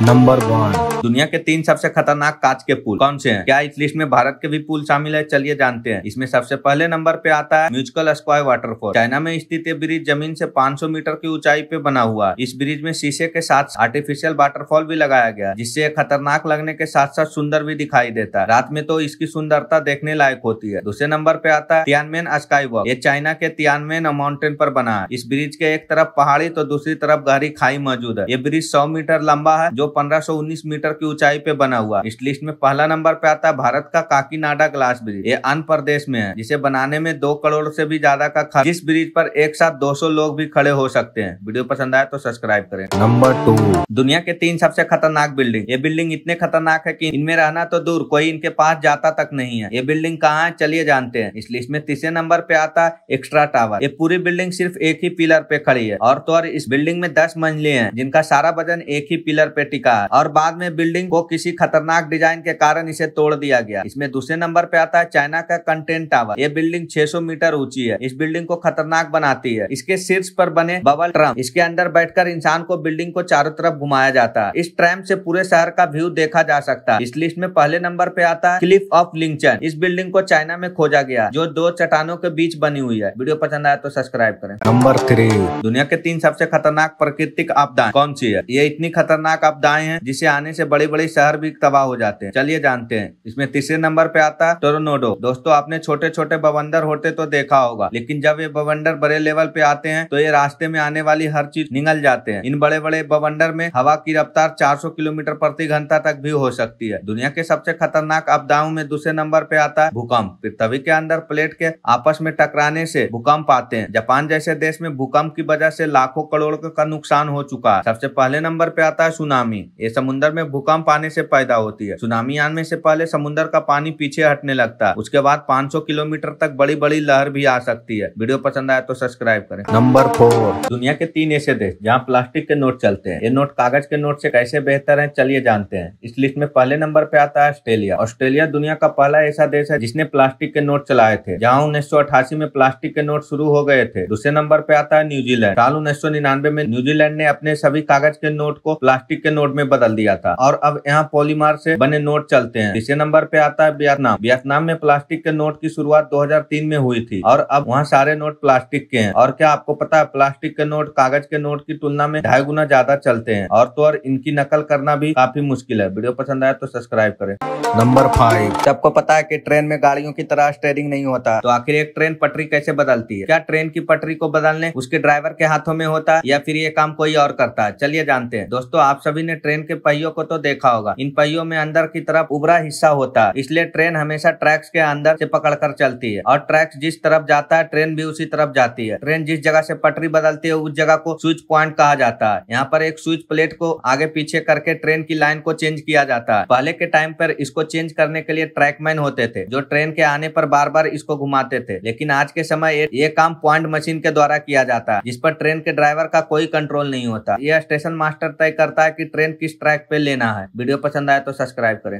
Number 1 दुनिया के तीन सबसे खतरनाक कांच के पुल कौन से हैं क्या इस लिस्ट में भारत के भी पुल शामिल है चलिए जानते हैं इसमें सबसे पहले नंबर पे आता है म्यूजिकल स्क्वायर वाटरफॉल चाइना में स्थित ये ब्रिज जमीन से 500 मीटर की ऊंचाई पे बना हुआ इस ब्रिज में शीशे के साथ आर्टिफिशियल वाटरफॉल भी लगाया गया जिससे खतरनाक लगने के साथ साथ सुंदर भी दिखाई देता है रात में तो इसकी सुंदरता देखने लायक होती है दूसरे नंबर पे आता है तियानमेन स्काई वॉक ये चाइना के तियानमेन माउंटेन पर बना है इस ब्रिज के एक तरफ पहाड़ी तो दूसरी तरफ गहरी खाई मौजूद है ये ब्रिज सौ मीटर लंबा है जो पंद्रह मीटर किलोमीटर की ऊंचाई पे बना हुआ इस लिस्ट में पहला नंबर पे आता है भारत का काकीनाडा ग्लास ब्रिज ये आंध्र प्रदेश में है जिसे बनाने में दो करोड़ से भी ज्यादा का खर्च इस ब्रिज पर एक साथ 200 लोग भी खड़े हो सकते हैं वीडियो पसंद आए तो सब्सक्राइब करें नंबर टू दुनिया के तीन सबसे खतरनाक बिल्डिंग ये बिल्डिंग इतने खतरनाक है की इनमें रहना तो दूर कोई इनके पास जाता तक नहीं है ये बिल्डिंग कहाँ है चलिए जानते हैं इस लिस्ट में तीसरे नंबर पे आता है एक्स्ट्रा टावर ये पूरी बिल्डिंग सिर्फ एक ही पिलर पे खड़ी है और तो और इस बिल्डिंग में दस मंजिले हैं जिनका सारा वजन एक ही पिलर पे टिका है और बाद में बिल्डिंग को किसी खतरनाक डिजाइन के कारण इसे तोड़ दिया गया इसमें दूसरे नंबर पे आता है चाइना का कंटेंट टावर ये बिल्डिंग 600 मीटर ऊंची है इस बिल्डिंग को खतरनाक बनाती है इसके शीर्ष पर बने बबल ट्रम इसके अंदर बैठकर इंसान को बिल्डिंग को चारों तरफ घुमाया जाता है इस ट्रैम से पूरे शहर का व्यू देखा जा सकता है इस लिस्ट में पहले नंबर पे आता है क्लिफ ऑफ लिंगचन इस बिल्डिंग को चाइना में खोजा गया जो दो चट्टानों के बीच बनी हुई है वीडियो पसंद आया तो सब्सक्राइब करें नंबर थ्री दुनिया के तीन सबसे खतरनाक प्राकृतिक आपदाएं कौन सी है ये इतनी खतरनाक आपदाएं हैं जिसे आने से बड़े बड़े शहर भी तबाह हो जाते हैं चलिए जानते हैं इसमें तीसरे नंबर पे आता है टोरनोडो दोस्तों आपने छोटे छोटे बवंडर होते तो देखा होगा लेकिन जब ये बवंडर बड़े लेवल पे आते हैं तो ये रास्ते में आने वाली हर चीज निगल जाते हैं इन बड़े बड़े बवंडर में हवा की रफ्तार चार किलोमीटर प्रति घंटा तक भी हो सकती है दुनिया के सबसे खतरनाक आपदाओं में दूसरे नंबर पे आता है भूकंप पृथ्वी के अंदर प्लेट के आपस में टकराने से भूकंप आते हैं जापान जैसे देश में भूकंप की वजह से लाखों करोड़ का नुकसान हो चुका है सबसे पहले नंबर पे आता है सुनामी ये समुद्र में भूकंप आने से पैदा होती है सुनामी आने से पहले समुद्र का पानी पीछे हटने लगता है उसके बाद 500 किलोमीटर तक बड़ी बड़ी लहर भी आ सकती है वीडियो पसंद आया तो सब्सक्राइब करें नंबर फोर दुनिया के तीन ऐसे देश जहाँ प्लास्टिक के नोट चलते हैं ये नोट कागज के नोट से कैसे बेहतर है चलिए जानते हैं इस लिस्ट में पहले नंबर पे आता है ऑस्ट्रेलिया ऑस्ट्रेलिया दुनिया का पहला ऐसा देश है जिसने प्लास्टिक के नोट चलाए थे जहाँ उन्नीस में प्लास्टिक के नोट शुरू हो गए थे दूसरे नंबर पे आता है न्यूजीलैंड साल उन्नीस में न्यूजीलैंड ने अपने सभी कागज के नोट को प्लास्टिक के नोट में बदल दिया था और अब यहाँ पॉलीमार से बने नोट चलते हैं तीसरे नंबर पे आता है वियतनाम वियतनाम में प्लास्टिक के नोट की शुरुआत 2003 में हुई थी और अब वहाँ सारे नोट प्लास्टिक के हैं और क्या आपको पता है प्लास्टिक के नोट कागज के नोट की तुलना में ढाई गुना ज्यादा चलते हैं और तो और इनकी नकल करना भी काफी मुश्किल है वीडियो पसंद आया तो सब्सक्राइब करें नंबर फाइव सबको तो पता है कि ट्रेन में गाड़ियों की तरह स्टेयरिंग नहीं होता तो आखिर एक ट्रेन पटरी कैसे बदलती है क्या ट्रेन की पटरी को बदलने उसके ड्राइवर के हाथों में होता है या फिर ये काम कोई और करता है चलिए जानते हैं दोस्तों आप सभी ने ट्रेन के पहियों को तो देखा होगा इन पहियों में अंदर की तरफ उबरा हिस्सा होता है इसलिए ट्रेन हमेशा ट्रैक्स के अंदर से पकड़कर चलती है और ट्रैक्स जिस तरफ जाता है ट्रेन भी उसी तरफ जाती है ट्रेन जिस जगह से पटरी बदलती है उस जगह को स्विच प्वाइंट कहा जाता है यहाँ पर एक स्विच प्लेट को आगे पीछे करके ट्रेन की लाइन को चेंज किया जाता है पहले के टाइम पर इसको चेंज करने के लिए ट्रैकमैन होते थे जो ट्रेन के आने पर बार बार इसको घुमाते थे लेकिन आज के समय ये काम प्वाइंट मशीन के द्वारा किया जाता है जिस पर ट्रेन के ड्राइवर का कोई कंट्रोल नहीं होता यह स्टेशन मास्टर तय करता है की ट्रेन किस ट्रैक पे लेना लेना है वीडियो पसंद आए तो सब्सक्राइब करें